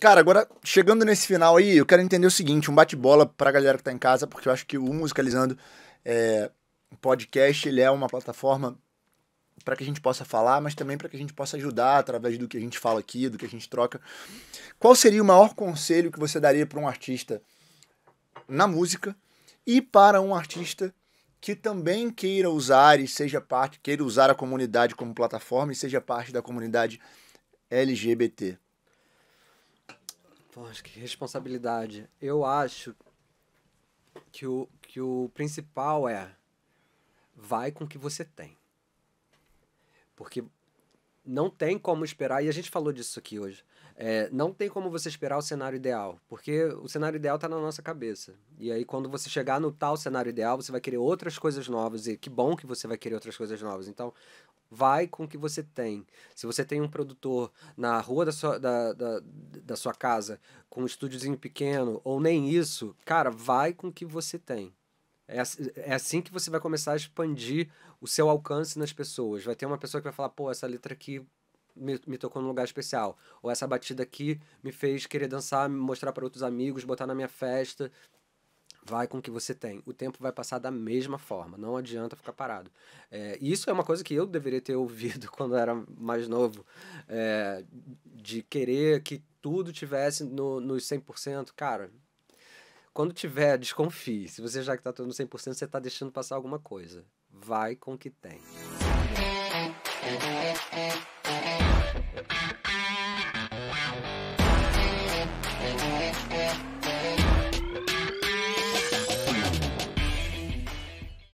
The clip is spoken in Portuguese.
Cara, agora chegando nesse final aí, eu quero entender o seguinte, um bate-bola pra galera que tá em casa, porque eu acho que o Musicalizando é, podcast, ele é uma plataforma para que a gente possa falar, mas também para que a gente possa ajudar através do que a gente fala aqui, do que a gente troca. Qual seria o maior conselho que você daria para um artista na música e para um artista que também queira usar e seja parte, queira usar a comunidade como plataforma e seja parte da comunidade LGBT? acho que responsabilidade. Eu acho que o, que o principal é vai com o que você tem. Porque não tem como esperar, e a gente falou disso aqui hoje. É, não tem como você esperar o cenário ideal, porque o cenário ideal está na nossa cabeça. E aí, quando você chegar no tal cenário ideal, você vai querer outras coisas novas, e que bom que você vai querer outras coisas novas. Então, vai com o que você tem. Se você tem um produtor na rua da sua, da, da, da sua casa, com um estúdiozinho pequeno, ou nem isso, cara, vai com o que você tem. É, é, assim que você vai começar a expandir o seu alcance nas pessoas. Vai ter uma pessoa que vai falar, pô, essa letra aqui me, me tocou num lugar especial. Ou essa batida aqui me fez querer dançar, mostrar para outros amigos, botar na minha festa. Vai com o que você tem. O tempo vai passar da mesma forma. Não adianta ficar parado. É, isso é uma coisa que eu deveria ter ouvido quando era mais novo. É, de querer que tudo tivesse no, nos 100%, cara, quando tiver, desconfie. Se você já que tá todo no 100%, você está deixando passar alguma coisa. Vai com o que tem.